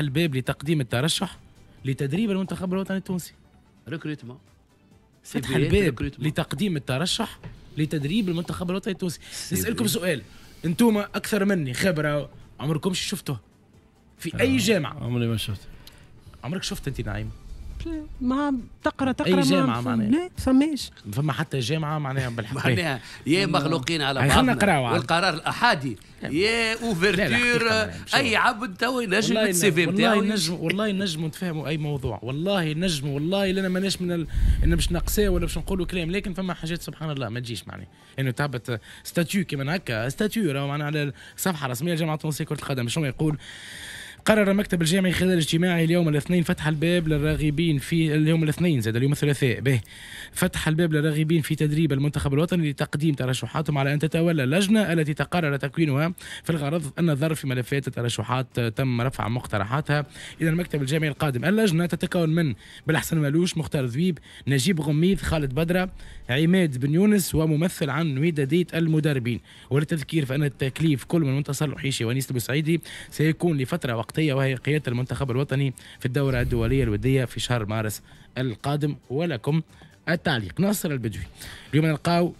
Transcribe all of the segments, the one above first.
الباب لتقديم الترشح لتدريب المنتخب الوطني التونسي ريكروتمون فتح إيه الباب لتقديم الترشح لتدريب المنتخب الوطني التونسي نسالكم إيه. سؤال انتم اكثر مني خبره عمركم شفتوه في اي آه، جامعه عمري ما شفت عمرك شفت انت نعيم ما تقرا تقرا اي جامعه معناها لا فماش فما حتى جامعه معناها بالحق معناها يا مخلوقين على بعضنا والقرار الاحادي يا اوفرتور اي عبد تو ينجم السي في والله نجم والله نجم نتفاهموا اي موضوع والله نجم والله لنا ماناش من ال... ان باش نقصي ولا باش نقولوا كلام لكن فما حاجات سبحان الله ما تجيش معناها انه يعني تهبط ستاتيو كيما هكا ستاتيو معناها على الصفحه الرسميه لجامعه تونسيه كره القدم شنو يقول قرر المكتب الجامعي خلال اجتماعه اليوم الاثنين فتح الباب للراغبين في اليوم الاثنين زاد اليوم الثلاثاء به فتح الباب للراغبين في تدريب المنتخب الوطني لتقديم ترشحاتهم على ان تتولى اللجنه التي تقرر تكوينها في الغرض ان في ملفات الترشحات تم رفع مقترحاتها الى المكتب الجامعي القادم اللجنه تتكون من بالاحسن مالوش مختار ذويب نجيب غميض خالد بدره عماد بن يونس وممثل عن وداديه المدربين وللتذكير فان التكليف كل من منتصر الحيشي وانيس البوسعيدي سيكون لفتره وقت الوقتية وهي قيادة المنتخب الوطني في الدورة الدولية الودية في شهر مارس القادم ولكم التعليق ناصر البدوي اليوم نلقاو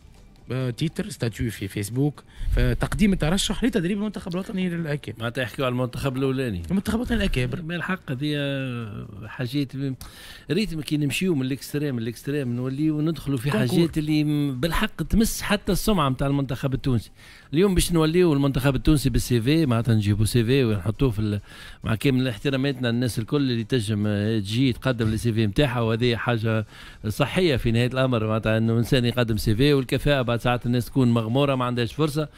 تيتر ستاتيو في فيسبوك تقديم الترشح لتدريب المنتخب الوطني للاكابر معناتها يحكوا على المنتخب الاولاني المنتخب الوطني للاكابر ما الحق هذه حاجات ريتم كي نمشيو من الاكستريم للاكستريم نوليو وندخلوا في حاجات اللي بالحق تمس حتى السمعه نتاع المنتخب التونسي اليوم باش نوليو المنتخب التونسي بالسي في معناتها نجيبوا سي في ونحطوه في مع كامل احتراماتنا الناس الكل اللي تنجم تجي تقدم السي في نتاعها وهذه حاجه صحيه في نهايه الامر معناتها انه انسان يقدم سي في والكفاءه ساعات الناس تكون مغموره ما عندهاش فرصه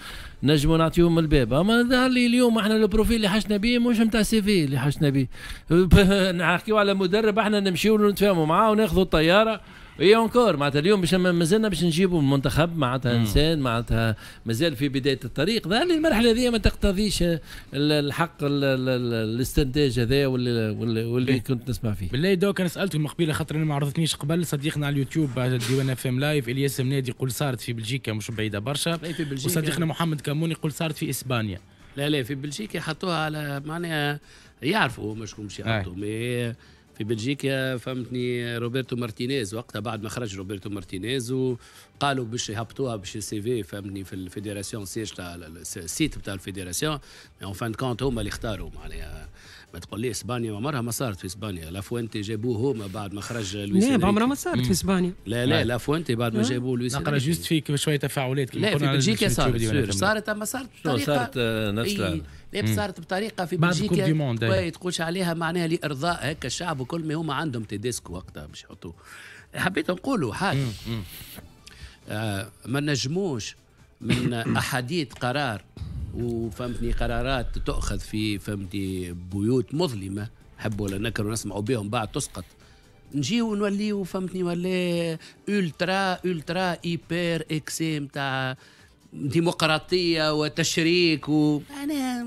نجموا نعطيهم الباب اما ظهر لي اليوم احنا البروفيل اللي حشنا به مش نتاع سي في اللي حشنا به نحكيو على مدرب احنا نمشيو نتفاهموا معاه وناخذوا الطياره اي اونكور معناتها اليوم باش مازلنا باش نجيبوا منتخب معناتها انسان معناتها مازال في بدايه الطريق ظهر المرحله هذه ما تقتضيش آه، الحق الاستنتاج هذا واللي واللي إيه. كنت نسمع فيه بالله دوك انا سالته قبيله خاطر انا ما عرضتنيش قبل صديقنا على اليوتيوب ديوان اف ام لايف الياس منادي يقول صارت في بلجيكا مش بعيده برشا وصديقنا محمد كمون يقول صارت في اسبانيا لا لا في بلجيكا حطوها على معناها يعرفوا مش مش يعرفوا آه. في بلجيكا فهمتني روبرتو مارتينيز وقتها بعد ما خرج روبرتو مارتينيز وقالوا باش يهبطوها باش السي في فهمتني في الفيدراسيون سيج تاع السيت تاع الفيدراسيون مي اون فان كونت هما اللي اختاروا معناها ما تقول لي اسبانيا عمرها ما صارت في اسبانيا لافوينتي جابوه هما بعد ما خرج لويس لا عمرها ما صارت في اسبانيا لا لا لافوينتي بعد ما جابوه لويس نقرا جوست فيك شويه تفاعلات لا في بلجيكا صارت صارت اما صارت صارت آه، لا صارت بطريقه في بلجيكا ما تقولش عليها معناها لارضاء هكا الشعب وكل ما هما عندهم تيديسكو وقتها مش يحطوه حبيت نقولوا حاجه آه، ما نجموش من احاديث قرار وفهمتني قرارات تؤخذ في فهمتني بيوت مظلمه حبوا ولا نكروا نسمعوا بهم بعد تسقط نجيو نوليو فهمتني ولا الترا الترا ايبر اكسيم تاع ديمقراطيه وتشريك و انا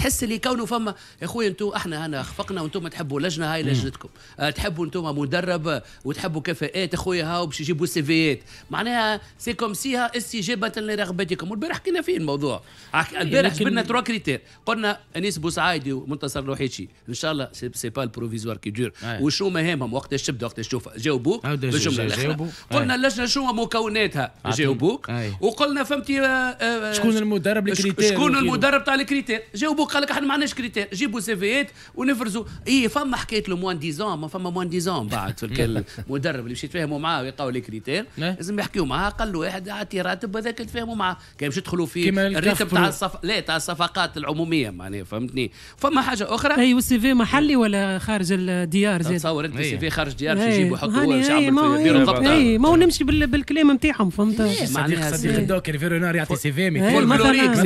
تحس اللي كونه فما يا خويا انتم احنا هنا خفقنا وانتم تحبوا لجنه هاي لجنتكم أه تحبوا انتم مدرب وتحبوا كفاءات اخويا هاو باش يجيبوا سيفيات معناها سي كوم سيها استجابه لرغبتكم والبارح حكينا فيه الموضوع إيه، البارح جبنا تروا كريتير قلنا انيس بوسعايدي ومنتصر لوحيشي ان شاء الله سي با البروفيزوار كي دور وشو مهامهم وقت تبدا وقت تشوف جاوبوك بالجمله الاخيره آه. قلنا اللجنه شو مكوناتها جاوبوك آه. وقلنا فهمتي آه، شكون المدرب الكريتير شكون المدرب تاع الكريتير جاوبوك قال لك احنا ما عندناش كريتير جيبوا سيفيات ونفرزوا اي فما حكايه لو موان ديزون ما فما موان ديزون بعد في المدرب نعم. اللي مشيت يتفاهموا معاه ويلقاو لي كريتير نعم. لازم يحكيوا معاه قال له واحد اعطي راتب هذاك يتفاهموا معاه كان باش يدخلوا في الراتب تاع الصف... لا تاع الصفقات العموميه معناها فهمتني فما حاجه اخرى اي والسي في محلي ولا خارج الديار زاد تصور انت السي في خارج الديار باش يجيبوا يحطوه يعملوا في بيرو الضبط ما نمشي بالكلام نتاعهم فهمت صديق صديق الدوكر فيرونار يعطي سي في إيه، فولكلوريك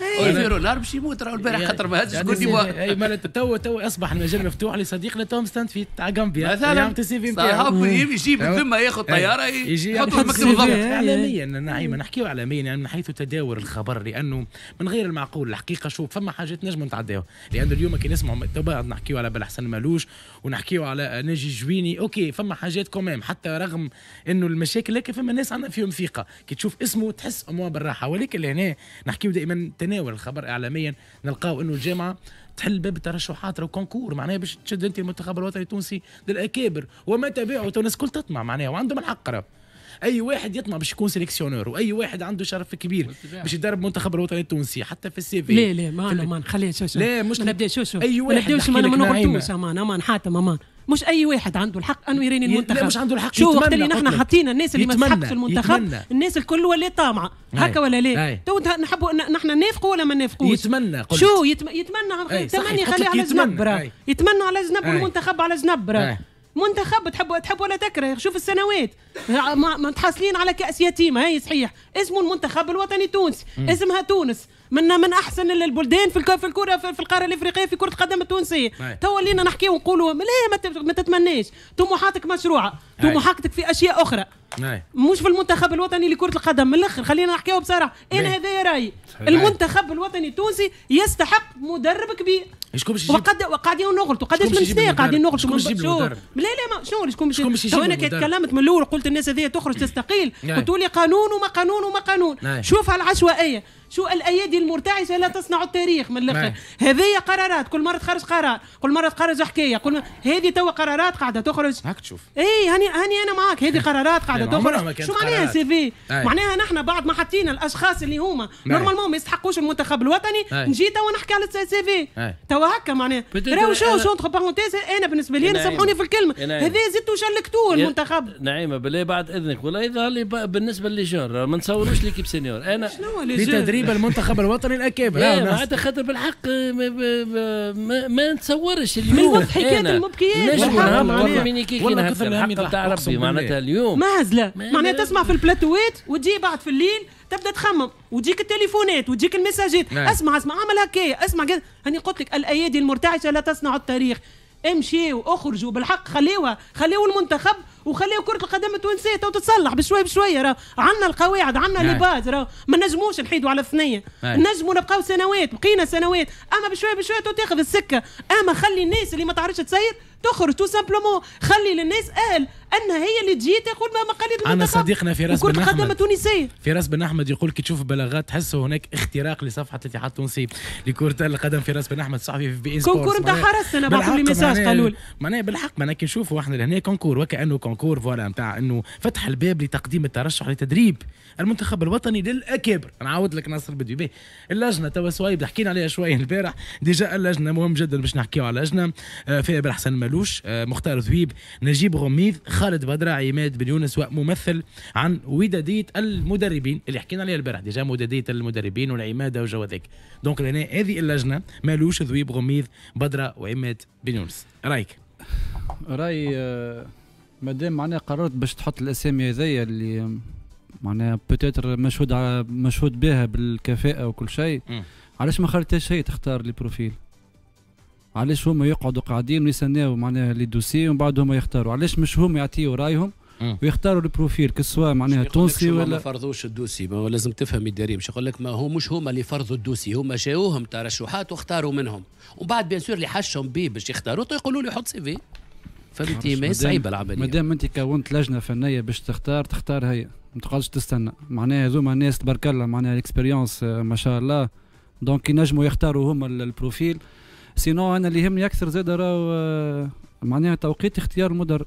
إيه. فيرونار باش يموت راهو البارح خاطر ما هزش كل ديوا اي مال تو تو اصبح المجال مفتوح لصديقنا توم ستاند في تاع جامبيا مثلا يعمل سي في نتاعو يجيب أيوة. ثم ياخذ أيوة. طياره يحطه في مكتب الضبط إيه. اعلاميا نعيما نحكيو اعلاميا يعني من حيث تداول الخبر لانه من غير المعقول الحقيقه شوف فما حاجات نجم نتعداوها لانه اليوم كي نسمعوا تو نحكيو على بالحسن مالوش ونحكيو على ناجي جويني اوكي فما حاجات كومام حتى رغم انه المشاكل لكن فما ناس عندنا فيهم ثقه كي تشوف اسمه تحس اموا بالراحه ولكن لهنا نحكيو دائما تناول الخبر اعلاميا نلقى وانه انه الجامعه تحل باب الترشحات راه كونكور معناها باش تشد انت المنتخب الوطني التونسي للاكابر وما تبيعه تونس كل تطمع معناها وعندهم الحق راه اي واحد يطمع باش يكون سيليكسيونور واي واحد عنده شرف كبير باش يدرب المنتخب الوطني التونسي حتى في السي في لا لا ما ما نخليها شو شو لا مش نبدا شو شو اي واحد ما نبداوش ما نقولوش امان امان حاتم امان مش اي واحد عنده الحق انه يريني المنتخب مش عنده الحق شو وقت اللي نحن حاطين الناس اللي ما في المنتخب يتمنى. الناس الكل ولا طامعه هكا ولا لا تو نحبوا نحن نافقوا ولا ما نافقوش يتمنى قلت. شو يتمنى يتمنى تمني خليه على جنب يتمنى على جنب إيه، إيه. إيه. المنتخب على جنب منتخب تحب تحب ولا تكره شوف السنوات متحصلين على كاس يتيمه هي صحيح اسمه المنتخب الوطني التونسي اسمها تونس من من احسن البلدان في في الكره في القاره الافريقيه في كره القدم التونسيه نعم. تو لينا نحكي ونقولوا لا ما تتمناش طموحاتك مشروعه طموحاتك في اشياء اخرى أي. مش في المنتخب الوطني لكره القدم من الاخر خلينا نحكيو بصراحه انا هذا رايي المنتخب الوطني التونسي يستحق مدرب كبير شكون باش وقد وقاعدين نغلطوا قداش من سنه قاعدين نغلطوا باش شو لا لا ما شنو شكون باش يجيب تو انا كي تكلمت من الاول قلت الناس هذه تخرج تستقيل قلت لي قانون وما قانون وما قانون على العشوائيه شو الايادي المرتعشه لا تصنع التاريخ من الاخر هذه قرارات كل مره تخرج قرار كل مره تخرج حكايه كل هذه تو قرارات قاعده تخرج هاك تشوف اي هاني هني انا معاك هذه نعم، قرارات قاعده تخرج شو معناها سي في؟ معناها نحن بعد ما حطينا الاشخاص اللي هما نورمالمون ما يستحقوش المنتخب الوطني نجي توا نحكي على السي في توا هكا معناها راهو شو شو انتخ بارونتيز انا بالنسبه لي سامحوني في الكلمه هذا زدتوا شلكتوه المنتخب نعيمه بالله بعد اذنك والله يظهر لي بالنسبه لي جون ما نصوروش ليكيب سينيور انا شنو لتدريب المنتخب الوطني الاكابر هذا إيه، خاطر بالحق ما نتصورش اليوم إيه، من حكايه المبكيات نجم نهار مين كيكي نهار ربي معناتها اليوم مهزله معناتها تسمع في البلاتوات وتجي بعد في الليل تبدا تخمم وتجيك التليفونات وتجيك المساجات نعم. اسمع اسمع اعمل هكايا اسمع كذا هاني قلت لك الايادي المرتعشه لا تصنع التاريخ امشي واخرجوا بالحق خليوها خليوا المنتخب وخليوا كره القدم التونسيه تو تتصلح بشوي بشوي راه عندنا القواعد عندنا نعم. لي باز راه ما نجموش نحيدوا على الثنيه نعم. نجموا نبقاو سنوات بقينا سنوات اما بشوي بشوي تاخذ السكه اما خلي الناس اللي ما تعرفش تسير تخرج تو سامبلومون خلي للناس اهل انها هي اللي تجي تاخذ مهما قليل عندنا صديقنا فراس بن احمد في تونسيه فراس بن احمد يقول كي تشوف بلاغات تحس هناك اختراق لصفحه الاتحاد التونسي لكره القدم فراس بن احمد صحفي في بي ان كونكور نتاع حرس انا بعثوا لي ميساج قالوا لي معناها بالحق معناها كي نشوفوا احنا لهنا كونكور وكانه كونكور فوالا نتاع انه فتح الباب لتقديم الترشح لتدريب المنتخب الوطني للاكابر نعاود لك ناصر بدوي به اللجنه توا سوايب حكينا عليها شويه البارح ديجا اللجنه مهم جدا باش نحكيو على اللجنه آه، فيها بالحسن ملوش آه، مختار ذويب نجيب غميض خالد بدرع عماد بن يونس وممثل عن وداديه المدربين اللي حكينا عليها البارح ديجا وداديه المدربين والعماده وجو هذاك دونك لهنا هذه اللجنه مالوش ذويب غميض بدرع وعماد بن يونس رايك راي آه، مادام معناها قررت باش تحط الاسامي هذيا اللي معناها بوتيتر مشهود مشهود بها بالكفاءه وكل شيء علاش ما خليتهاش هي تختار لي بروفيل علاش هما يقعدوا قاعدين ويستناو معناها لي دوسي ومن بعد هما يختاروا علاش مش هما يعطيوا رايهم ويختاروا البروفيل كسوا معناها تونسي ولا ما فرضوش الدوسي ما هو لازم تفهم الداري باش يقول لك ما هو مش هما اللي فرضوا الدوسي هما جاوهم ترشحات واختاروا منهم ومن بعد بيان سور اللي حشهم به باش يختاروا يقولوا له حط سي في فهمتي ما صعيبه العمليه مادام انت كونت لجنه فنيه باش تختار تختار هي ما تقعدش تستنى معناها هذوما ناس تبارك الله معناها الاكسبيريونس آه، ما شاء الله دونك ينجموا يختاروا هما البروفيل سينو انا اللي يهمني اكثر زاد راهو آه، معناها توقيت اختيار المدرب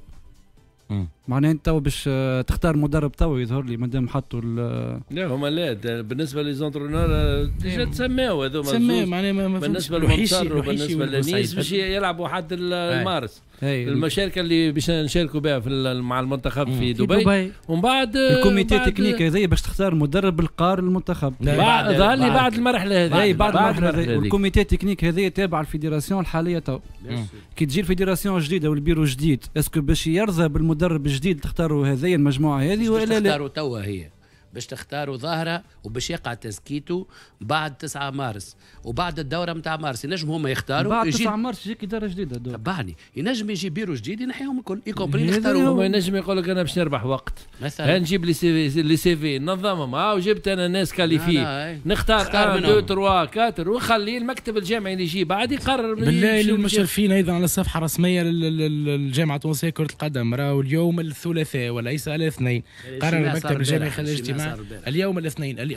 معناها انت تو باش آه، تختار مدرب تو يظهر لي مادام حطوا آه، لا هما لا بالنسبه ليزونترونور ديجا تسماو هذوما تسماو معناها بالنسبه للمنصر وبالنسبه للنيس باش يلعبوا حد المارس المشاركه اللي باش نشاركوا بها في مع المنتخب في دبي, دبي. ومن بعد الكوميتي تكنيك هذايا باش تختار مدرب القار للمنتخب ظهر لي بعد المرحله هذه بعد المرحله هذه الكوميتي تكنيك هذايا تابع الفيدراسيون الحاليه تو كي تجي الفيدراسيون الجديده والبيرو الجديد اسكو باش يرضى بالمدرب الجديد تختاروا هذايا المجموعه هذه ولا لا؟ تختاروا توا هي باش تختاروا ظاهره وباش يقع تزكيته بعد 9 مارس وبعد الدوره نتاع مارس ينجم هما يختاروا بعد 9 مارس يجيك اداره جديده دور. تبعني ينجم يجي بيرو جديد ينحيهم الكل يكومبري يختاروا هما ينجم يقول لك انا باش نربح وقت مثلا نجيب لي سي في لي سيفي ننظمهم نظمهم ها وجبت انا ناس كاليفي إيه. نختار من 2 3 4 وخلي المكتب الجامعي اللي يجي بعد يقرر بالله المشرفين ايضا على الصفحه الرسميه للجامعه التونسيه كره القدم راهو اليوم الثلاثاء وليس الاثنين قرر المكتب الجامعي خلال اجتماع اليوم الاثنين اللي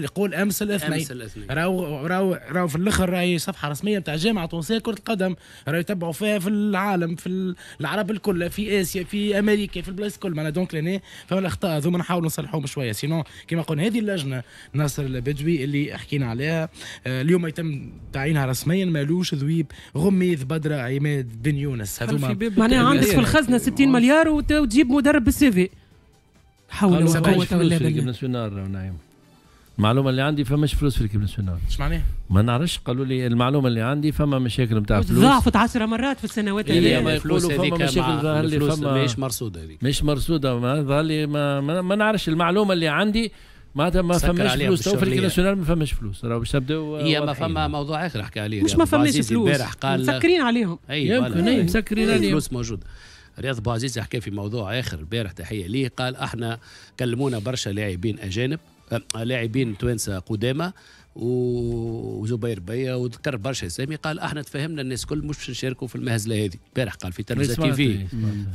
يقول امس الاثنين امس الاثنين راهو راهو راهو في الاخر راهي صفحه رسميه نتاع جامعه تونسيه كره القدم راهو يتبعوا فيها في العالم في العرب الكل في اسيا في امريكا في البلايص الكل معناها دونك لهنا فما الاخطاء هذوما نحاولوا نصلحوهم شويه سينون كما قلنا هذه اللجنه ناصر البدوي اللي حكينا عليها آه، اليوم يتم تعيينها رسميا مالوش ذويب غميذ بدره عماد بن يونس هذوما معناها عندك في الخزنه 60 آه، مليار وتجيب مدرب بالسيفي حول قوة نعم. المعلومه اللي عندي فماش فلوس في الكيب ناسيونال اش معناها؟ ما نعرفش قالوا لي المعلومه اللي عندي فما مشاكل نتاع فلوس ضعفت 10 مرات في السنوات اللي إيه الفلوس فما مشاكل ظهر لي فما ماهيش مرصوده هذيك مش مرصوده ما ظهر لي ما, ما, ما نعرفش المعلومه اللي عندي معناتها ما فماش فلوس تو في الكيب ناسيونال ما فماش فلوس راهو باش تبداو هي ما فما موضوع اخر حكى عليه مش ما فماش فلوس مسكرين عليهم اي مسكرين عليهم فلوس موجوده رياض بوعزيز حكى في موضوع اخر البارح تحيه ليه قال احنا كلمونا برشا لاعبين اجانب آه، لاعبين توانسه قدامى وزبير بيا وذكر برشا اسامي قال احنا تفهمنا الناس كل مش نشاركوا في المهزله هذه البارح قال في تلفزه تي في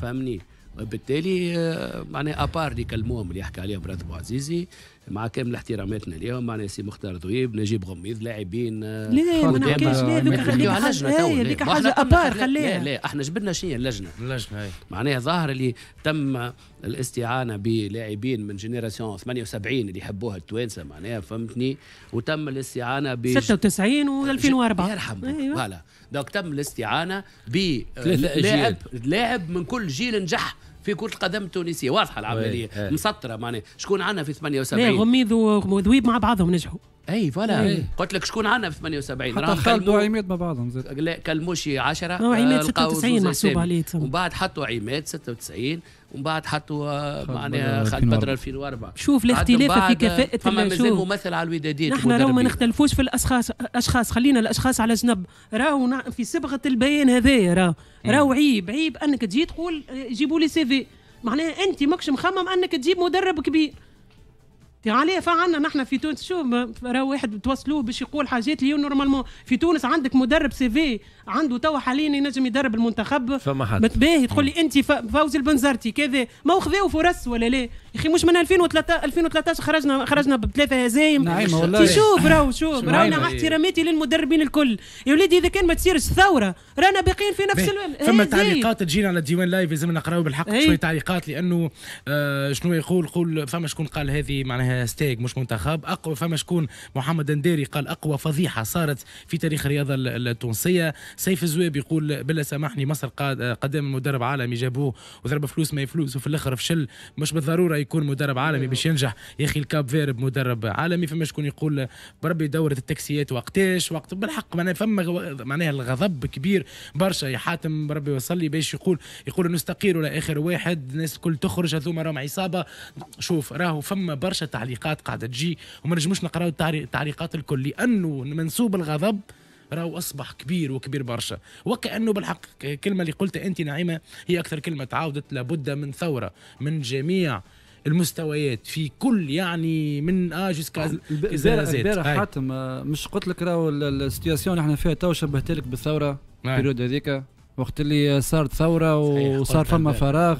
فهمني بالتالي آه، معناها ابار ديك الموم اللي يحكي عليهم ابو عزيزي مع كامل احتراماتنا اليوم معناها سي مختار ذويب نجيب غميض لاعبين آه، لا ما نحكيش لا ذوك خلينا حاجه هذيك إيه، حاجه ابار خليها لا لا احنا جبنا شيء اللجنه اللجنه معناها ظاهر اللي تم الاستعانه بلاعبين من جينيراسيون 78 اللي يحبوها التوانسه معناها فهمتني وتم الاستعانه ب 96 و 2004 يرحمك أيوة. فوالا دونك تم الاستعانه بلاعب لاعب من كل جيل نجح في كره القدم التونسيه واضحه العمليه مسطره معناها شكون عندنا في 78 غميض وذويب مع بعضهم نجحوا اي فوالا إيه. قلت لك شكون عندنا في 78 حتى خالد وعماد مع بعضهم زاد لا كلموشي 10 وعماد 96 محسوب عليه ومن بعد حطوا عماد 96 ومن بعد حطوا معناها خالد بدر 2004 شوف الاختلاف في كفاءة فما مازال ممثل على الودادات نحن راهو ما نختلفوش في الاشخاص اشخاص خلينا الاشخاص على جنب راهو في صبغة البيان هذايا راهو راهو عيب عيب انك تجي تقول جيبوا لي سي في معناها انت ماكش مخمم انك تجيب مدرب كبير عليه فعنا نحن في تونس شو راه واحد توصلوه باش يقول حاجات اللي نورمالمون في تونس عندك مدرب سي في عنده توا حاليا ينجم يدرب المنتخب فما حد متباهي تقول لي انت فوزي البنزرتي كذا ما خذاو فرص ولا لا يا اخي مش من 2003 2013 خرجنا خرجنا بثلاثه هزايم نعيمه والله شوف راهو شوف راهو مع احتراماتي للمدربين الكل يا وليدي اذا كان ما تصيرش ثوره رانا باقيين في نفس الوقت فما إيه، تعليقات تجينا على الديوان لايف لازم نقراو بالحق إيه. شويه تعليقات لانه آه، شنو يقول قول فما شكون قال هذه معناها ستيك مش منتخب اقوى فما شكون محمد الدنداري قال اقوى فضيحه صارت في تاريخ الرياضه التونسيه سيف الزواب يقول بلا سامحني مصر قدام مدرب عالمي جابوه وضرب فلوس ما فلوس وفي الاخر فشل مش بالضروره يكون مدرب عالمي باش ينجح يا اخي الكاب فيرب مدرب عالمي فما شكون يقول بربي دوره التكسيات وقتاش وقت بالحق معناها فما معناها الغضب كبير برشا يا حاتم بربي وصلي باش يقول يقول ولا لاخر واحد الناس الكل تخرج هذوما راهم عصابه شوف راهو فما برشا تعليقات قاعده تجي وما نجموش نقراو التعليقات الكل لانه منسوب الغضب راهو اصبح كبير وكبير برشا وكانه بالحق الكلمه اللي قلتها انت نعيمه هي اكثر كلمه تعاودت لابد من ثوره من جميع المستويات في كل يعني من اه جوسكا البارح حاتم مش قلت لك راهو السيتياسيون اللي احنا فيها تو شبهت لك بالثوره البيريود هذيك وقت اللي صارت ثوره وصار فما فراغ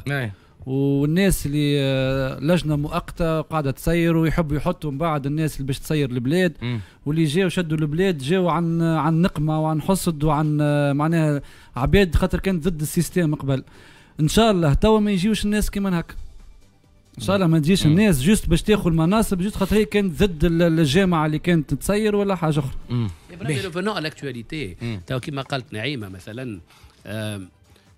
والناس اللي آه، لجنه مؤقته قاعده تسير ويحبوا يحطوا من بعد الناس اللي باش تسير البلاد واللي جاوا شدوا البلاد جاوا عن آه، عن نقمه وعن حسد وعن آه، معناها عباد خاطر كانت ضد السيستم قبل ان شاء الله توا ما يجيوش الناس كيما هكا ان شاء الله ما تجيش إيه. الناس جوست باش تاخذ المناصب جوست خاطر هي كانت ضد الجامعه اللي كانت تسير ولا حاجه اخرى. إيه. إيه. ريفونو الاكتواليتي تو كما قالت نعيمه مثلا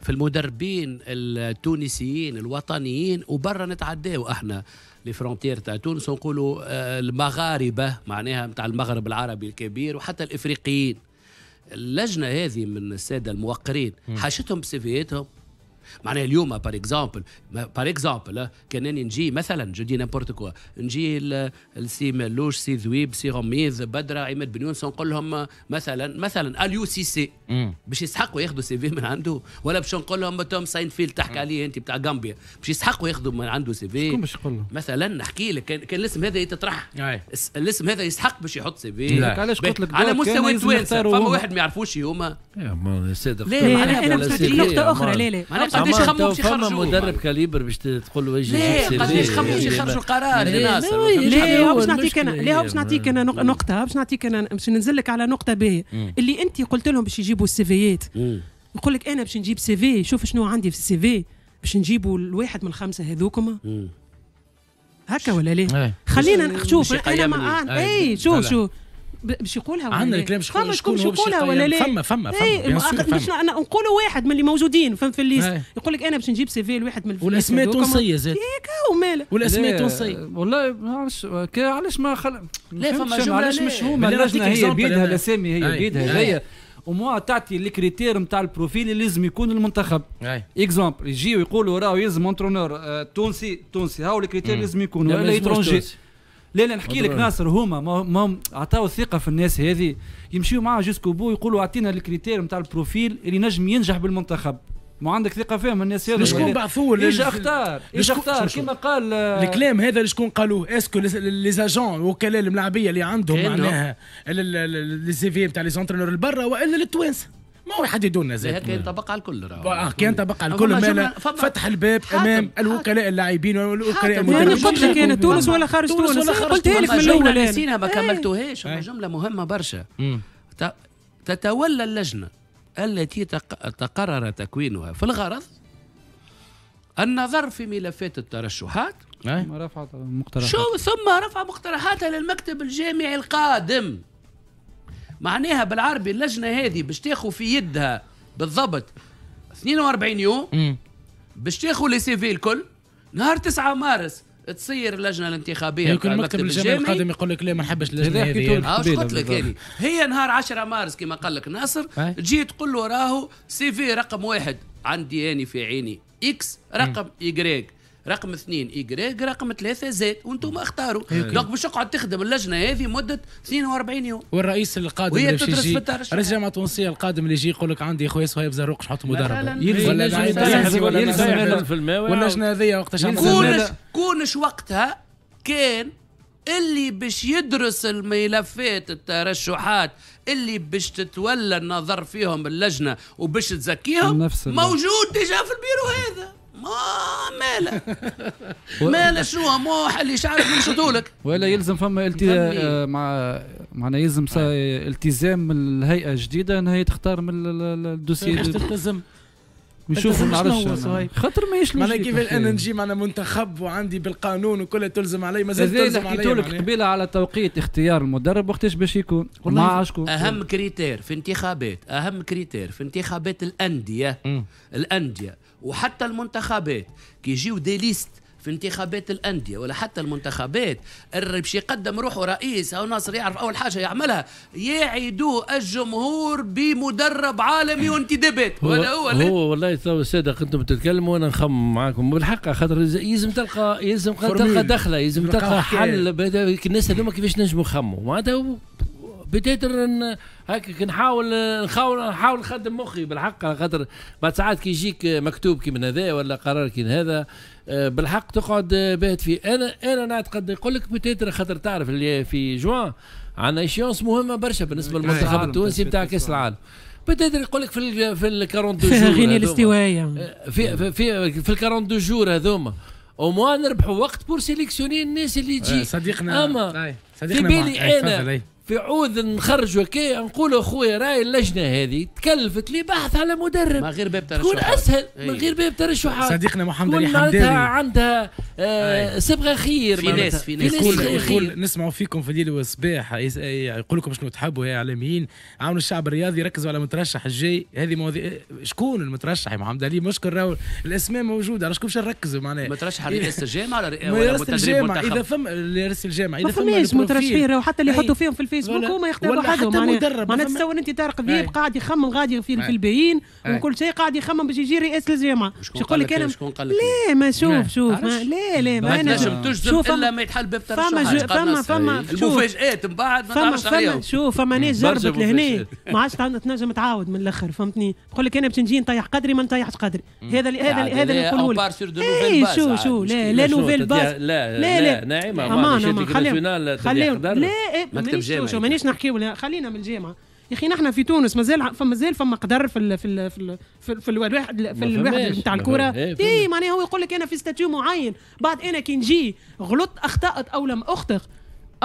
في المدربين التونسيين الوطنيين وبرا نتعداو احنا لي فرونتير تاع تونس ونقولوا آه، المغاربه معناها نتاع المغرب العربي الكبير وحتى الافريقيين اللجنه هذه من الساده الموقرين حاشتهم بسيفياتهم معناها اليوم بار اكزومبل بار اكزومبل كان اني نجي مثلا جو دي كوا نجي لسي ملوش سي ذويب سي غميض بدره عماد بن يونس نقول لهم مثلا مثلا اليو سي سي باش يسحقوا ياخذوا سي في من عنده ولا باش نقول لهم توم ساينفيلد تحكي عليه انت بتاع جامبيا باش يسحقوا ياخذوا من عنده سي في شكون باش يقول مثلا نحكي لك كان الاسم هذا يتطرح الاسم هذا يسحق باش يحط سي في علاش قلت لك على مستوى التوانسه فما واحد ما يعرفوش يوما يا ما صادق لا انا نقطه اخرى لا لا قداش خموا باش يخرجوا فما مدرب كاليبر باش تقول له اجي لا قداش خموا باش يخرجوا القرار يا ناصر لا باش نعطيك انا لا باش نعطيك انا نقطه باش نعطيك انا باش ننزل لك على نقطه باهيه اللي انت قلت لهم باش يجيبوا السيفيات نقول لك انا باش نجيب سي في شوف شنو عندي في السي في باش نجيبوا الواحد من الخمسه هذوكما هكا ولا ليه؟ خلينا نشوف انا ما اي إيه، شوف شوف باش يقولها ولا عندنا الكلام شكون شكون باش يقولها ولا لا فما فما إيه، فما باش نقولوا واحد من اللي موجودين فهم في الليست إيه. يقول لك انا باش نجيب سيفي لواحد من والاسماء تونسيه زاد هيك إيه، وماله والاسماء تونسيه والله ما علاش ما خل لا فما جمله علاش مشهومه هي بيدها الاسامي هي بيدها هي وموا تعطي الكريتير نتاع البروفيل اللي لازم يكون المنتخب اكزومبل يجيو يقولوا راهو يلزم انترونور آه، تونسي تونسي هاو الكريتير لازم يكون ولا يترونجي لا لا نحكي لك ناصر هما ما عطاو الثقه في الناس هذه يمشيو معاه جوسكو بو يقولوا اعطينا الكريتير نتاع البروفيل اللي نجم ينجح بالمنتخب ما عندك ثقه فيهم الناس هذو شكون يعني بعثوه ايش اختار ايش اختار كما قال آه، الكلام هذا شكون قالوه اسكو لي زاجون الوكلاء الملاعبيه اللي عندهم معناها لي سي في نتاع لي زونترينور البرا والا للتوانسه مو يحددوا لنا هيك ينطبق على الكل راه هكا آه، ينطبق على الكل فتح الباب امام الوكلاء اللاعبين والوكلاء يعني المدربين قلت لك انا تونس ولا خارج تونس قلتها لك من الاول نسينا ما إيه. كملتوهاش إيه. جمله مهمه برشا تتولى اللجنه التي تقرر تكوينها في الغرض النظر في ملفات الترشحات إيه. ثم رفع مقترحات ثم رفع مقترحاتها للمكتب الجامعي القادم معناها بالعربي اللجنه هذه باش تاخذ في يدها بالضبط 42 يوم باش تاخذ لي سي في الكل نهار 9 مارس تصير اللجنه الانتخابيه يمكن المكتب الجامعي القادم يقول لك لا ما نحبش اللجنه هذه قلت لك هذه هي نهار 10 مارس كما قال لك ناصر تجي تقول له راهو سي في رقم واحد عندي اني يعني في عيني اكس رقم يجريك رقم اثنين ايكغريك رقم ثلاثة زاد وانتم اختاروا دونك باش تقعد تخدم اللجنة هذه مدة 42 يوم والرئيس القادم وهي تدرس في الترشح رئيس الجامعة التونسية القادم اللي يجي يقول لك عندي خويا صهيب زروق نحط مدرب يلزم ولا يلزم واللجنة هذه وقتاش كونش كونش وقتها كان اللي باش يدرس الملفات الترشحات اللي باش تتولى النظر فيهم اللجنه وباش تزكيهم موجود ديجا في البيرو هذا ما مالا مالا شنو موح اللي شعرك من شطولك ولا يلزم فما التزام آه، مع معنا يلزم آه. التزام الهيئه الجديده انها تختار من الدوسي تلتزم ويشوفوا نعرفش خاطر ما يشلوش معناها كيف انا نجي معنا منتخب وعندي بالقانون وكلها تلزم علي مازال تلزم علي حكيت لك يعني. قبيله على توقيت اختيار المدرب وقتاش باش يكون مع شكون اهم كريتير في انتخابات اهم كريتير في انتخابات الانديه الانديه وحتى المنتخبات كي يجيو دي ليست في انتخابات الانديه ولا حتى المنتخبات اللي باش يقدم روحه رئيس او ناصر يعرف اول حاجه يعملها يعيدوا الجمهور بمدرب عالمي وانتدابات ولا هو هو والله تو صادق انتم تتكلموا وانا نخمم معاكم بالحق خاطر يلزم تلقى يلزم تلقى دخله يلزم تلقى حل الناس هذوما كيفاش نجموا يخموا معناتها بدات هكا نحاول نحاول نحاول نخدم مخي بالحق على خاطر بعد ساعات كي يجيك مكتوب كيما هذا ولا قرار كيما هذا آه، بالحق تقعد باهت فيه انا انا نعتقد نقول لك بوتيتر خاطر تعرف اللي في جوان عندنا اشيونس مهمه برشا بالنسبه للمنتخب التونسي بتاع كاس العالم بتقدر يقول لك في الـ في ال 42 جور غينيا الاستوائيه آه، في في في ال 42 جور هذوما او موان نربحوا وقت بور سيليكسيوني الناس اللي آه، تجي صديقنا اما صديقنا في بالي انا في عوذ نخرجوا كي نقولوا خويا راي اللجنه هذه تكلفت لي بحث على مدرب من غير باب ترشحات اسهل أيه. من غير باب ترشحات صديقنا محمد علي حمداني عندها آه أيه. صبغه خير في ناس في ناس يقول يقول نسمعوا فيكم في الليل والصباح إيه، يقول لكم شنو تحبوا يا اعلاميين عاونوا الشعب الرياضي ركزوا على المترشح الجاي هذه مواضيع إيه، شكون المترشح يا محمد علي مشكل راهو الاسماء موجوده على شكون باش نركزوا معناها مترشح إيه. رئاسه الجامعه ولا رئاسه الجامعه اذا فما رئاسه الجامعه اذا فما مترشحين راهو حتى اللي يحطوا فيهم في الفيسبوك هما يختاروا حتى معناها مدرب معناها تتصور انت طارق ذيب إيه. قاعد يخمم غادي في, إيه. في البيين إيه. وكل شيء قاعد يخمم باش يجي رئيس الجامعه باش يقول لك انا لا ما شوف شوف لا لا ما انا شوف الا ما يتحل باب فما فما فما المفاجات من بعد ما تعرفش عليهم شوف فما ناس جربت لهنا ما عادش تنجم تعاود من الاخر فهمتني تقول لك انا باش نجي نطيح قدري ما نطيحش قدري هذا هذا هذا اللي يقولوا اي شو شو لا لا نوفيل باس لا لا ناعمه خليهم لا مكتب جامع شو مانيش نحكيو لا خلينا من الجامعه يا اخي نحن في تونس مازال فما مازال فما قدر في الـ في الـ في الـ في, في الواحد في الواحد نتاع الكره اي معناها هو يقول لك انا في ستاتيو معين بعد انا كي نجي غلطت اخطات او لم اخطئ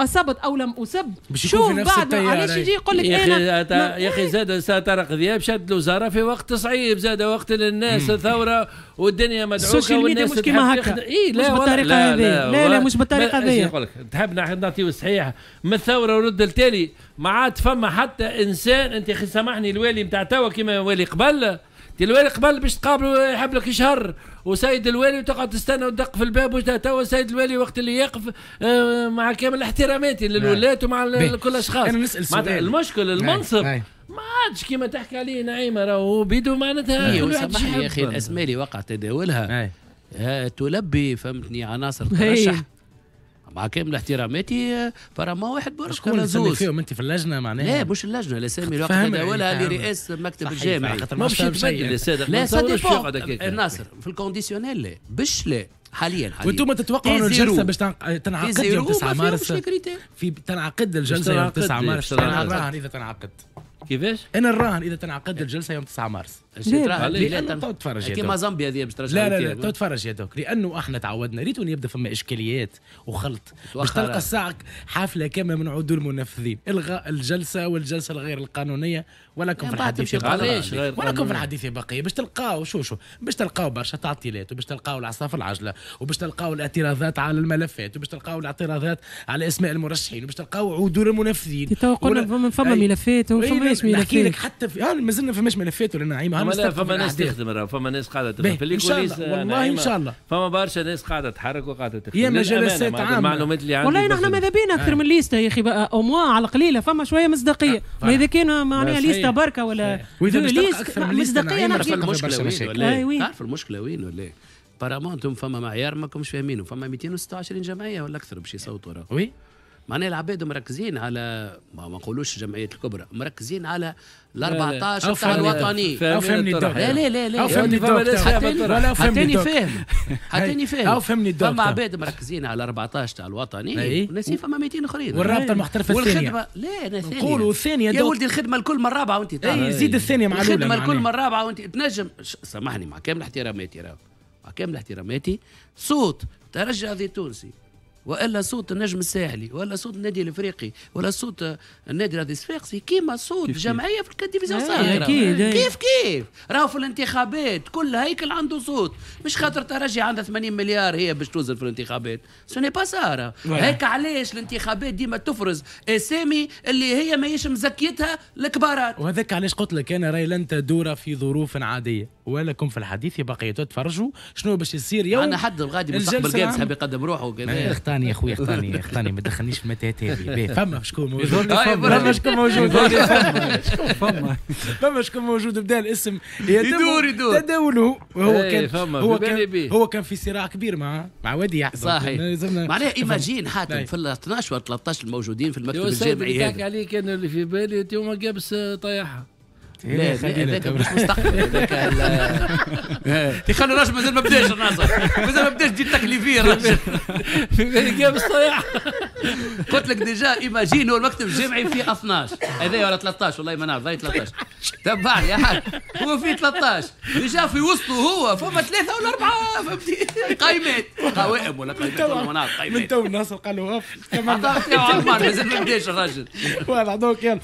اصبت او لم اصب شوف بعد علاش يجي يقول لك انا يا اخي إيه. زاد طارق ذياب شد الوزاره في وقت صعيب زاد وقت للناس ثوره والدنيا مدعوكه السوشيال ميديا مش كيما هكا إيه، لا مش بالطريقه هذه لا, لا, مش بالطريقه هذه نقول لك تحب نعطيو الصحيح من الثوره ورد التالي ما عاد فما حتى انسان انت سامحني الوالي نتاع توا كيما والي قبل الوالي قبل باش تقابلوا يحبلك شهر وسيد الوالي وتقعد تستنى وتدق في الباب وجهه توا الوالي وقت اللي يقف آه، مع كامل احتراماتي للولاة ومع كل الاشخاص انا نسال سؤال المشكل المنصب هاي. ما عادش كيما تحكي عليه نعيمه راهو بيدو معناتها يا اخي الاسماء اللي وقع تداولها آه، تلبي فهمتني عناصر ترشح مع كامل احتراماتي فرا آه، ما واحد برك شكون اللي فيهم انت في اللجنه معناها لا مش اللجنه لا سامي راقب ولا لرئاسه مكتب الجامعة ما باش يتبدل لا سا إيه، ناصر في الكونديسيونيل لا باش لا حاليا حاليا وانتم تتوقعوا انه الجلسه إيه، باش إيه، تنعقد يوم 9 مارس في تنعقد الجلسه يوم 9 مارس تنعقد كيفاش؟ انا نراهن اذا تنعقد الجلسه يوم 9 مارس كيما زامبيا هذه باش ترجع لا لا لا تو تفرج يا دوك لانه احنا تعودنا ريتو يبدا فما اشكاليات وخلط باش تلقى الساعه حفله كامله من عدول المنفذين الغاء الجلسه والجلسه الغير القانونيه ولكم في الحديث باقيه ولكم في الحديث بقيه باش تلقاو شو شو باش تلقاو برشا تعطيلات وباش تلقاو العصا في العجله وباش تلقاو الاعتراضات على الملفات وباش تلقاو الاعتراضات على اسماء المرشحين وباش تلقاو عدول المنفذين قلنا فما ملفات وفما فماش ملفات نحكي لك حتى في آه، ما زلنا فماش ملفات ولا نعيمه فما, فما ناس تخدم راه فما ناس قاعده تخدم في الكوليس آه، والله ان شاء الله فما برشا ناس قاعده تحرك وقاعده تخدم يا جلسات عامه المعلومات اللي عندي والله نحن ماذا بينا اكثر من آه. ليستا يا اخي او موا على القليله فما شويه مصداقيه ما اذا كان معناها ليستا بركه ولا وإذا مصداقيه نحكي المشكله تعرف المشكله وين ولا إيه؟ بارامون فما معيار ماكمش فاهمينه فما 226 جمعيه ولا اكثر باش يصوتوا وي معناها العباد مركزين على ما, ما نقولوش الجمعيات الكبرى مركزين على ال 14 تاع الوطني فهمني لا لا لا لا او فهمني يعني الدكتور حتاني فاهم حتاني فاهم فهمني الدكتور فما عباد مركزين على 14 تاع الوطني وناسين فما 200 اخرين والرابطه المحترفه الثانيه والخدمه لا انا ثانيه نقولوا الثانيه يا ولدي الخدمه الكل من الرابعه وانت اي زيد الثانيه مع الاولى الخدمه الكل من الرابعه وانت تنجم سامحني مع كامل احتراماتي مع كامل احتراماتي صوت ترجع ذي تونسي والا صوت النجم الساحلي ولا صوت النادي الافريقي ولا صوت النادي الرياضي الصفاقسي كيما صوت كيف جمعيه في الديفيزيون الصغيره إيه، إيه. كيف كيف راهو في الانتخابات كل هيكل عنده صوت مش خاطر ترجي عندها 80 مليار هي باش توزن في الانتخابات سوني با سارة هيك علاش الانتخابات ديما تفرز اسامي اللي هي ماهيش مزكيتها الكبارات وهذاك علاش قلت لك انا راي لن تدور في ظروف عاديه ولكم في الحديث بقية تتفرجوا شنو باش يصير يوم انا حد الغادي مستقبل جيمس حاب يقدم روحه وكذا اختاني يا اخوي اختاني اختاني ما تدخلنيش في المتاهات هذه فما شكون موجود فما شكون موجود فما فما شكون موجود بدا الاسم يدور يدور تداوله وهو إيه، كان هو كان هو كان في صراع كبير مع مع وديع صحيح معناها ايماجين حاتم نعم. في ال 12 ولا 13 الموجودين في المكتب الجامعي هذا عليك انا اللي في بالي وما قابس طيحها لا هذاك مش مستقبل هذاك تخلوا مازال ما بداش مازال ما بداش تجي التكليفيه الرجل قام الصياح قلت لك ديجا ايماجين هو المكتب الجامعي في 12 هذا ولا 13 والله ما نعرف 13 تبعني يا حاج هو في 13 ديجا في وسطه هو فما ثلاثه ولا اربعه قايمات قوائم ولا قايمات ولا مناطق قايمات من تو ناصر قال له غف كمان مازال ما بداش الراجل واضح دوك يلا